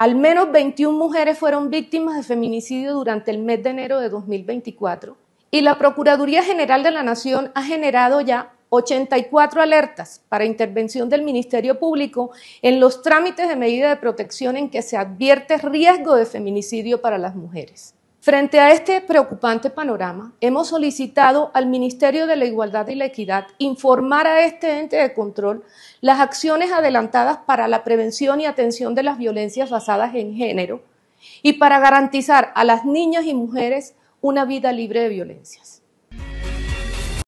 Al menos 21 mujeres fueron víctimas de feminicidio durante el mes de enero de 2024 y la Procuraduría General de la Nación ha generado ya 84 alertas para intervención del Ministerio Público en los trámites de medida de protección en que se advierte riesgo de feminicidio para las mujeres. Frente a este preocupante panorama, hemos solicitado al Ministerio de la Igualdad y la Equidad informar a este ente de control las acciones adelantadas para la prevención y atención de las violencias basadas en género y para garantizar a las niñas y mujeres una vida libre de violencias.